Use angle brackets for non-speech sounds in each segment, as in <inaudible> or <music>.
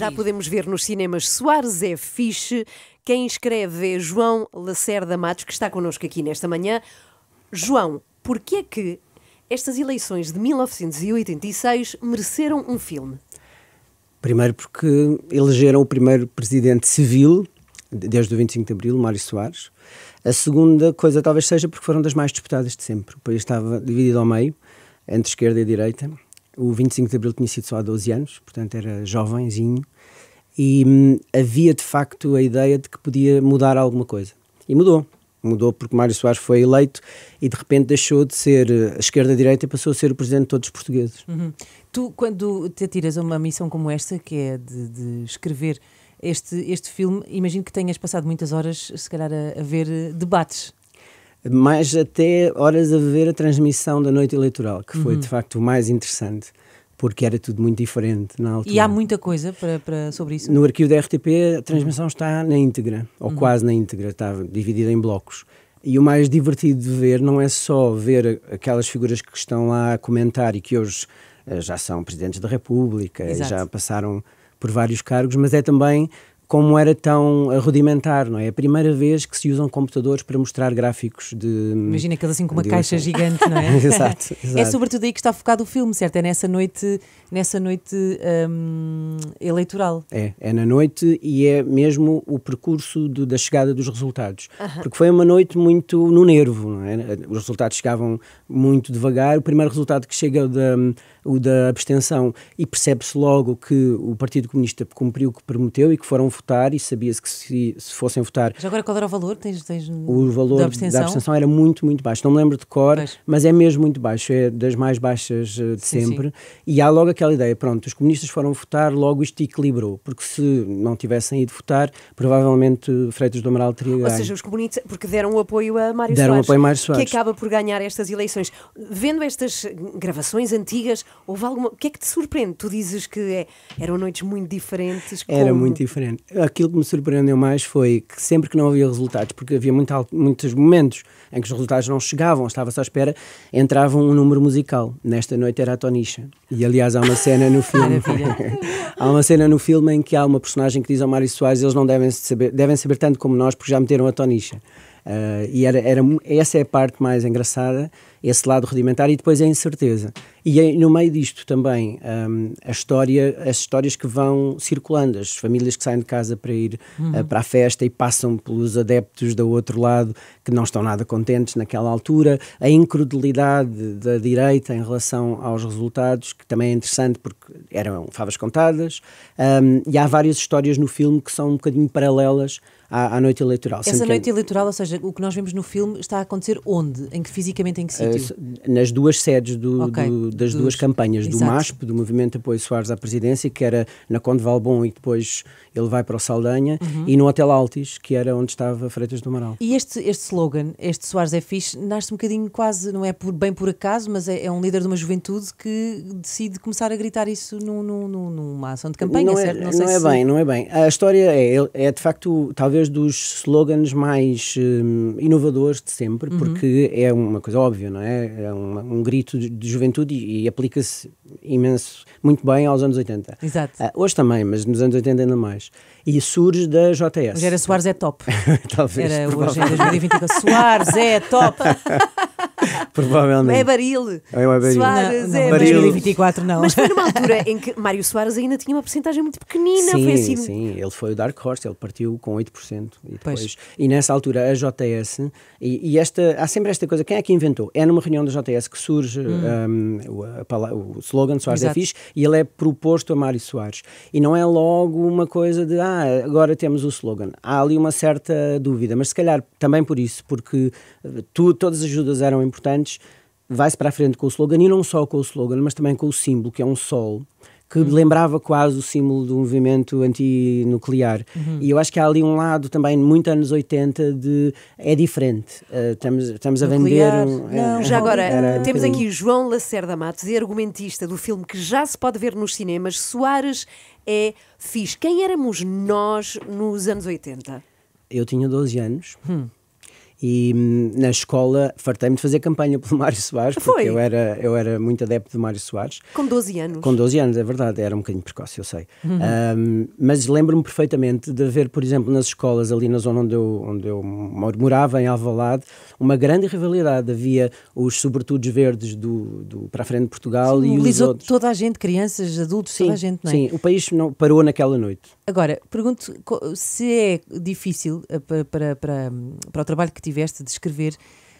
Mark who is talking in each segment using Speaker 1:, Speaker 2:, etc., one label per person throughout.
Speaker 1: Já podemos ver nos cinemas Soares é fixe. Quem escreve é João Lacerda Matos, que está connosco aqui nesta manhã. João, porquê é que estas eleições de 1986 mereceram um filme?
Speaker 2: Primeiro porque elegeram o primeiro presidente civil desde o 25 de Abril, Mário Soares. A segunda coisa talvez seja porque foram das mais disputadas de sempre. O país estava dividido ao meio, entre esquerda e direita. O 25 de Abril tinha sido só há 12 anos, portanto era jovenzinho, e hum, havia de facto a ideia de que podia mudar alguma coisa. E mudou. Mudou porque Mário Soares foi eleito e de repente deixou de ser eh, a esquerda-direita e passou a ser o presidente de todos os portugueses.
Speaker 3: Uhum. Tu, quando te atiras a uma missão como esta, que é de, de escrever este, este filme, imagino que tenhas passado muitas horas, se calhar, a, a
Speaker 2: ver eh, debates mas até horas a ver a transmissão da noite eleitoral, que foi uhum. de facto o mais interessante porque era tudo muito diferente na altura.
Speaker 3: E há muita coisa para, para sobre isso? No arquivo
Speaker 2: da RTP, a transmissão está na íntegra, ou uhum. quase na íntegra, está dividida em blocos. E o mais divertido de ver não é só ver aquelas figuras que estão lá a comentar e que hoje eh, já são presidentes da República Exato. e já passaram por vários cargos, mas é também como era tão rudimentar, não é? É a primeira vez que se usam computadores para mostrar gráficos de. Imagina aqueles assim com uma caixa gigante, não é? exato, <laughs> exato, É
Speaker 3: sobretudo aí que está focado o filme, certo? É nessa noite, nessa noite hum, eleitoral.
Speaker 2: É, é na noite e é mesmo o percurso de, da chegada dos resultados. Porque foi uma noite muito no nervo, não é? Os resultados chegavam muito devagar. O primeiro resultado que chega da o da abstenção, e percebe-se logo que o Partido Comunista cumpriu o que prometeu e que foram votar, e sabia-se que se, se, fossem votar. Mas agora
Speaker 3: qual era o valor? Tens, tens o valor da abstenção? da abstenção?
Speaker 2: era muito, muito baixo. Não me lembro de cor, pois. mas é mesmo muito baixo, é das mais baixas eh, de sim, sempre. Sim. E há logo aquela ideia: pronto, os comunistas foram votar, logo isto equilibrou, porque se não tivessem ido votar, provavelmente Freitas do Amaral teria ganho. Ou seja, os
Speaker 1: comunistas, porque deram o apoio a Mário deram Soares, apoio a Mário Soares. que acaba por ganhar estas eleições. Vendo estas gravações antigas, Houve alguma... O que é que te surpreende? Tu dizes que é... eram noites muito diferentes. Como... Era muito
Speaker 2: diferente. Aquilo que me surpreendeu mais foi que sempre que não havia resultados, porque havia muito, muitos momentos em que os resultados não chegavam, estava-se à espera, entrava um número musical. Nesta noite era a Tonicha. E aliás, há uma cena no <laughs> filme. <laughs> há uma cena no filme em que há uma personagem que diz ao Mário Soares: eles não devem saber, devem saber tanto como nós, porque já meteram a Tonicha. Uh, eh, e era, era, essa é a parte mais engraçada, esse lado rudimentar, e depois a incerteza. E é no meio disto também, um, a história, as histórias que vão circulando, as famílias que saem de casa para ir uhum. uh, para a festa e passam pelos adeptos do outro lado que não estão nada contentes naquela altura, a incredulidade da direita em relação aos resultados, que também é interessante porque eram favas contadas, um, e há várias histórias no filme que são um bocadinho paralelas à, noite eleitoral. Essa noite que...
Speaker 3: eleitoral, ou seja, o que nós vemos no filme está a acontecer onde? Em que fisicamente, em que eh, sítio?
Speaker 2: nas duas sedes do, okay. do das Dos, duas campanhas, exato. do MASP, do Movimento de Apoio Soares à Presidência, que era na Conde Valbon e depois ele vai para o Saldanha, uhum. e no Hotel Altis, que era onde estava Freitas do Amaral.
Speaker 3: E este, este slogan, este Soares é fixe, nasce um bocadinho quase, não é por, bem por acaso, mas é, é um líder de uma juventude que decide começar a gritar isso no no numa ação de campanha, não é, certo? É, não, não é bem,
Speaker 2: não é bem. A história é, é de facto talvez dos slogans mais hum, inovadores de sempre, uhum. porque é uma coisa óbvia, não é? É uma, um grito de, de juventude e, aplica-se imenso, muito bem aos anos 80. Exato. Uh, hoje também, mas nos anos 80 ainda mais. E surge da JS. Hoje era
Speaker 3: Soares é top. <laughs>
Speaker 2: Talvez. Era hoje em 2024, Soares
Speaker 3: é top. <laughs>
Speaker 2: <laughs> Provavelmente. É Baril. É Baril.
Speaker 3: Soares, não, não, é Baril. 24 não. Mas foi
Speaker 1: numa <laughs> altura em que Mário Soares ainda tinha uma porcentagem muito pequenina. Sim, assim... sim.
Speaker 2: Ele foi o Dark Horse, ele partiu com 8%. E, depois, pois. e nessa altura a JS, e, e, esta, há sempre esta coisa, quem é que inventou? É numa reunião da JS que surge hum. um, o, o, slogan Soares é Exato. é fixe e ele é proposto a Mário Soares. E não é logo uma coisa de, ah, agora temos o slogan. Há ali uma certa dúvida, mas se calhar também por isso, porque eh, tu, todas as ajudas eram importantes, vai-se para a frente com o slogan, e não só com o slogan, mas também com o símbolo, que é um sol,
Speaker 1: que uhum. lembrava
Speaker 2: quase o símbolo do movimento antinuclear. Uhum. E eu acho que há ali um lado também, muito anos 80, de é diferente. Uh, estamos, estamos a vender. Um, não, é, já é agora, era, temos aqui
Speaker 1: João Lacerda Matos, e argumentista do filme que já se pode ver nos cinemas. Soares é fiz. Quem éramos nós nos anos 80?
Speaker 2: Eu tinha 12 anos. Hum e hum, na escola fartei-me de fazer campanha pelo <laughs> Mário Soares, ah, porque Foi. eu era, eu era muito adepto do Mário Soares.
Speaker 1: Com 12 anos? Com
Speaker 2: 12 anos, é verdade, era um bocadinho precoce, eu sei. Uhum. Um, mas lembro-me perfeitamente de haver, por exemplo, nas escolas ali na zona onde eu, onde eu morava, em Alvalade, uma grande rivalidade. Havia os sobretudos verdes do, do para a frente de Portugal sim, e os outros.
Speaker 3: toda a gente, crianças, adultos, sim, toda a gente, não é? Sim,
Speaker 2: o país não, parou naquela noite.
Speaker 3: Agora, pergunto se é difícil eh, para, para, para, para o trabalho que tive tiveste de escrever,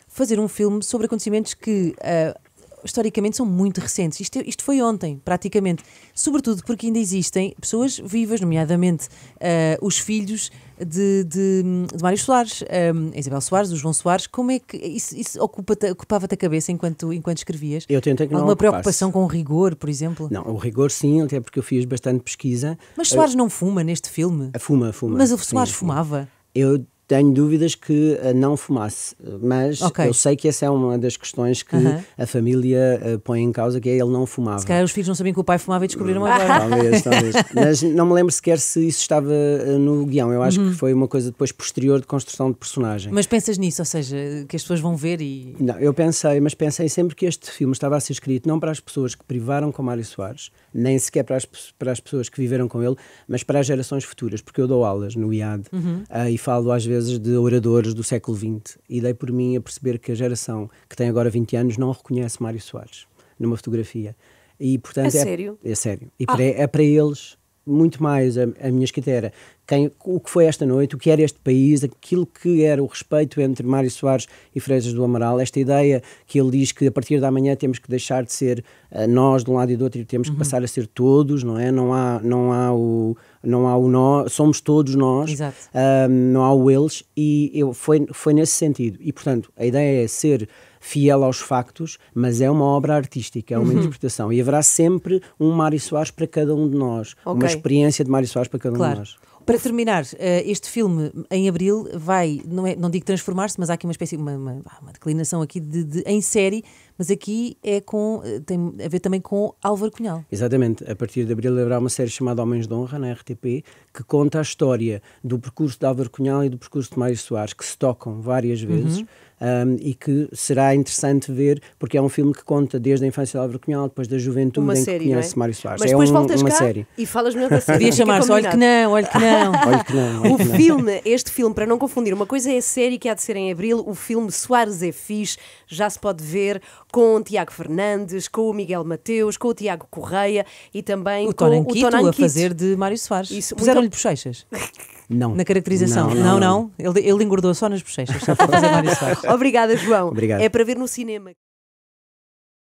Speaker 3: fazer um filme sobre acontecimentos que uh, historicamente são muito recentes. Isto, é, isto, foi ontem, praticamente. Sobretudo porque ainda existem pessoas vivas, nomeadamente uh, os filhos de, de, de Mário Soares, um, ah, Isabel Soares, o João Soares. Como é que isso, isso ocupava-te a cabeça enquanto, enquanto escrevias? Eu tentei é que Alguma preocupação com o
Speaker 2: rigor, por exemplo? Não, o rigor sim, até porque eu fiz bastante pesquisa. Mas Soares não fuma neste filme? Fuma, fuma. Mas o Soares sim, fumava? Eu tenho dúvidas que eh, não fumasse, mas okay. eu sei que essa é uma das questões que a família uh, põe em causa, que é ele não fumava. Se
Speaker 3: calhar os filhos não sabiam que o pai fumava e descobriram hum. agora. talvez,
Speaker 2: <laughs> talvez. Mas não me lembro sequer se isso estava eh, no guião. Eu acho que uhum. foi uma coisa depois posterior de construção de personagem. Mas
Speaker 3: pensas nisso, ou seja, que as pessoas vão ver e...
Speaker 2: Não, eu pensei, mas pensei sempre que este filme estava a ser escrito não para as pessoas que privaram com Mário Soares, nem sequer para as, para as pessoas que viveram com ele, mas para as gerações futuras, porque eu dou aulas no IAD uh, uhum. e falo às vezes de oradores do século XX e dei por mim a perceber que a geração que tem agora 20 anos não reconhece Mário Soares numa fotografia. E, portanto, é, é sério? É sério. E ah. para, é, é para eles muito mais a, a, minha escrita era quem, o que foi esta noite, o que era este país, aquilo que era o respeito entre Mário Soares e Freitas do Amaral, esta ideia que ele diz que a partir da manhã temos que deixar de ser uh, nós de um lado e do outro e temos uhum. que passar a ser todos, não é? Não há, não há o não há o nós, somos todos nós, ah, não há o eles e eu, foi, foi nesse sentido. E portanto, a ideia é ser fiel aos factos, mas é uma obra artística, é uma uhum. interpretação. E haverá sempre um Mário Soares para cada um de nós, okay. uma experiência de Mário Soares para cada claro. um de nós.
Speaker 3: Para terminar, eh, este filme em abril vai, não, é, não digo transformar-se, mas há aqui uma espécie, uma, uma, uma declinação aqui de, de, em série, mas aqui é com, eh, tem a ver também com Álvaro Cunhal.
Speaker 2: Exatamente, a partir de abril haverá uma série chamada Homens de Honra na RTP que conta a história do percurso de Álvaro Cunhal e do percurso de Mário Soares, que se tocam várias uhum. vezes. Uhum. Um, e que será interessante ver, porque é um filme que conta desde a infância de Álvaro Cunhal, depois da juventude uma em série, que conhece é? Mário Soares. Mas é depois um, voltas uma cá série. e falas melhor da <laughs> série. Podia chamar-se Olha que
Speaker 1: não, <laughs> olha que não. olha que não olha o que não. filme, este filme, para não confundir, uma coisa é a série que há de ser em abril, o filme Soares é Fixe, já se pode ver com o Tiago Fernandes, com o Miguel Mateus, com o Tiago Correia e também o com Tonan o Quito a fazer de Mário Soares. Isso, Puseram-lhe muito... bochechas?
Speaker 2: <laughs> Não. Na caracterização? Não, não. não, não.
Speaker 3: Ele, ele engordou só nas bochechas, só para fazer Mário <laughs> Soares. Obrigada, João. Obrigado. É
Speaker 1: para ver no cinema.